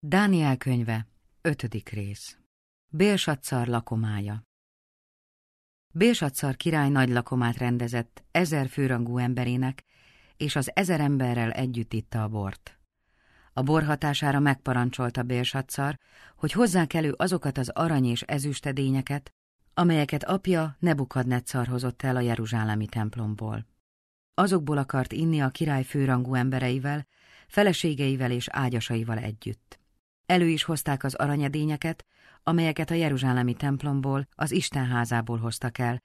Dániel könyve, ötödik rész. Bélsatszar lakomája Bélsatszar király nagy lakomát rendezett ezer főrangú emberének, és az ezer emberrel együtt itta a bort. A bor hatására megparancsolta Bélsatszar, hogy hozzák elő azokat az arany és ezüstedényeket, amelyeket apja Nebukadnetszar hozott el a Jeruzsálemi templomból. Azokból akart inni a király főrangú embereivel, feleségeivel és ágyasaival együtt. Elő is hozták az aranyedényeket, amelyeket a Jeruzsálemi templomból, az Isten házából hoztak el,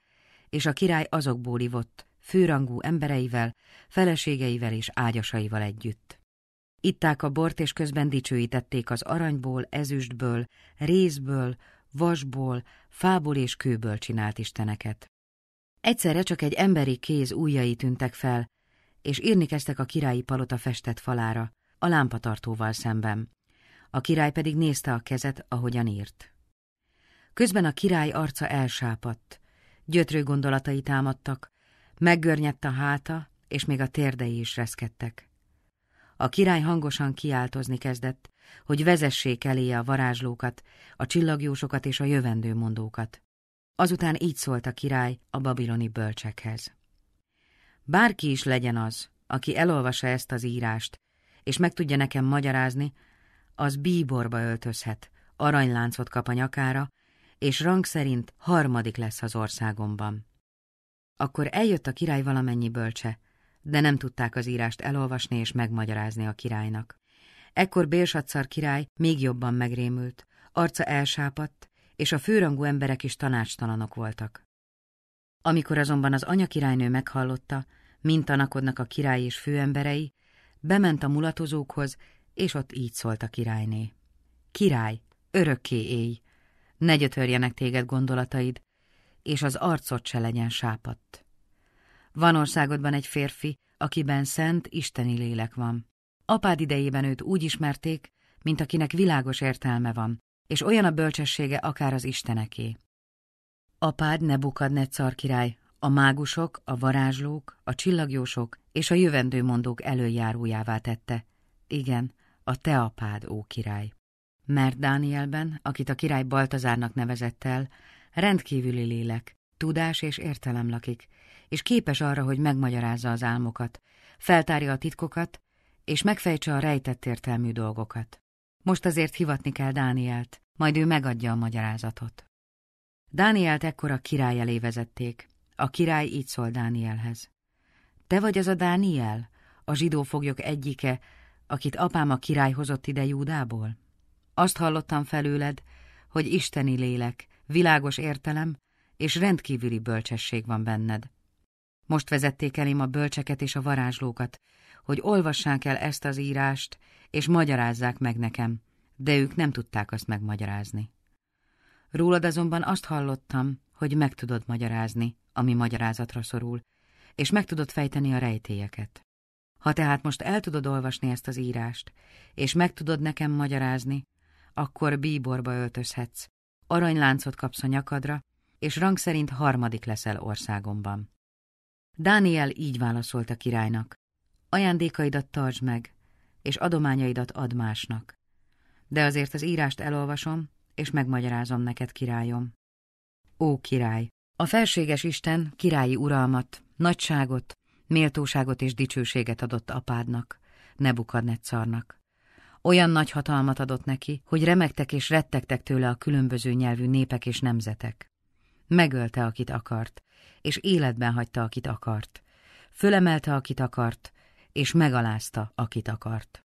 és a király azokból ivott, főrangú embereivel, feleségeivel és ágyasaival együtt. Itták a bort, és közben dicsőítették az aranyból, ezüstből, rézből, vasból, fából és kőből csinált isteneket. Egyszerre csak egy emberi kéz ujjai tűntek fel, és írni kezdtek a királyi palota festett falára, a lámpatartóval szemben. A király pedig nézte a kezet, ahogyan írt. Közben a király arca elsápadt, gyötrő gondolatai támadtak, meggörnyedt a háta, és még a térdei is reszkedtek. A király hangosan kiáltozni kezdett, hogy vezessék eléje a varázslókat, a csillagjósokat és a jövendőmondókat. Azután így szólt a király a babiloni bölcsekhez. Bárki is legyen az, aki elolvassa ezt az írást, és meg tudja nekem magyarázni, az bíborba öltözhet, aranyláncot kap a nyakára, és rang szerint harmadik lesz az országomban. Akkor eljött a király valamennyi bölcse, de nem tudták az írást elolvasni és megmagyarázni a királynak. Ekkor Bélsatszar király még jobban megrémült, arca elsápadt, és a főrangú emberek is tanácstalanok voltak. Amikor azonban az anyakirálynő meghallotta, mint tanakodnak a király és főemberei, bement a mulatozókhoz, és ott így szólt a királyné. Király, örökké éj, ne gyötörjenek téged gondolataid, és az arcod se legyen sápadt. Van országodban egy férfi, akiben szent, isteni lélek van. Apád idejében őt úgy ismerték, mint akinek világos értelme van, és olyan a bölcsessége akár az isteneké. Apád ne car király, a mágusok, a varázslók, a csillagjósok és a jövendőmondók előjárójává tette. Igen, a te apád, ó király. Mert Dánielben, akit a király Baltazárnak nevezett el, rendkívüli lélek, tudás és értelem lakik, és képes arra, hogy megmagyarázza az álmokat, feltárja a titkokat, és megfejtse a rejtett értelmű dolgokat. Most azért hivatni kell Dánielt, majd ő megadja a magyarázatot. Dánielt ekkor a király elé vezették. A király így szól Dánielhez. Te vagy az a Dániel, a zsidó foglyok egyike, akit apám a király hozott ide Júdából? Azt hallottam felőled, hogy isteni lélek, világos értelem és rendkívüli bölcsesség van benned. Most vezették elém a bölcseket és a varázslókat, hogy olvassák el ezt az írást, és magyarázzák meg nekem, de ők nem tudták azt megmagyarázni. Rólad azonban azt hallottam, hogy meg tudod magyarázni, ami magyarázatra szorul, és meg tudod fejteni a rejtélyeket. Ha tehát most el tudod olvasni ezt az írást, és meg tudod nekem magyarázni, akkor bíborba öltözhetsz, aranyláncot kapsz a nyakadra, és rang szerint harmadik leszel országomban. Dániel így válaszolt a királynak. Ajándékaidat tartsd meg, és adományaidat ad másnak. De azért az írást elolvasom, és megmagyarázom neked, királyom. Ó, király! A felséges Isten királyi uralmat, nagyságot Méltóságot és dicsőséget adott apádnak, Nebukadnetszarnak. Olyan nagy hatalmat adott neki, hogy remektek és rettegtek tőle a különböző nyelvű népek és nemzetek. Megölte, akit akart, és életben hagyta, akit akart. Fölemelte, akit akart, és megalázta, akit akart.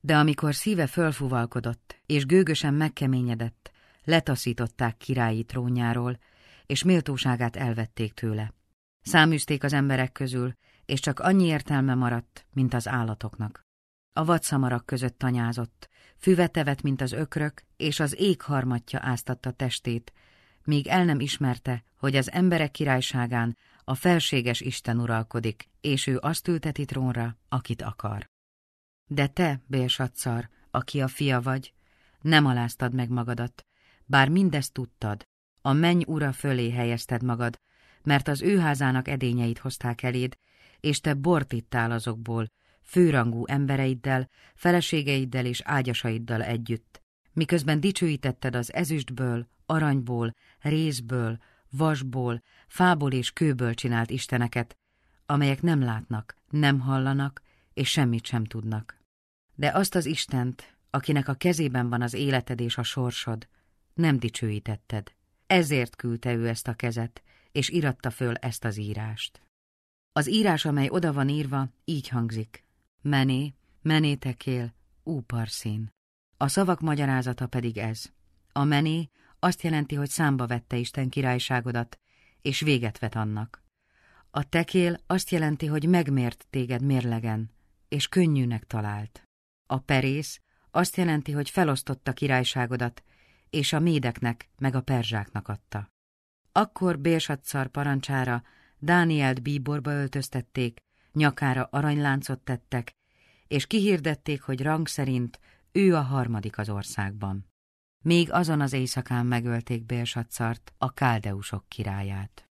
De amikor szíve fölfuvalkodott, és gőgösen megkeményedett, letaszították királyi trónjáról, és méltóságát elvették tőle. Száműzték az emberek közül, és csak annyi értelme maradt, mint az állatoknak. A vadszamarak között tanyázott, füvetevet, mint az ökrök, és az ég harmatja áztatta testét, míg el nem ismerte, hogy az emberek királyságán a felséges Isten uralkodik, és ő azt ülteti trónra, akit akar. De te, Bélsatszar, aki a fia vagy, nem aláztad meg magadat, bár mindezt tudtad, a menny ura fölé helyezted magad, mert az ő házának edényeit hozták eléd, és te bort ittál azokból, főrangú embereiddel, feleségeiddel és ágyasaiddal együtt, miközben dicsőítetted az ezüstből, aranyból, rézből, vasból, fából és kőből csinált isteneket, amelyek nem látnak, nem hallanak, és semmit sem tudnak. De azt az Istent, akinek a kezében van az életed és a sorsod, nem dicsőítetted. Ezért küldte ő ezt a kezet, és iratta föl ezt az írást. Az írás, amely oda van írva, így hangzik. Mené, menétekél, úparszín. A szavak magyarázata pedig ez. A mené azt jelenti, hogy számba vette Isten királyságodat, és véget vet annak. A tekél azt jelenti, hogy megmért téged mérlegen, és könnyűnek talált. A perész azt jelenti, hogy felosztotta királyságodat, és a médeknek meg a perzsáknak adta. Akkor Bérsatszar parancsára Dánielt bíborba öltöztették, nyakára aranyláncot tettek, és kihirdették, hogy rang szerint ő a harmadik az országban. Még azon az éjszakán megölték Bélsatszart, a káldeusok királyát.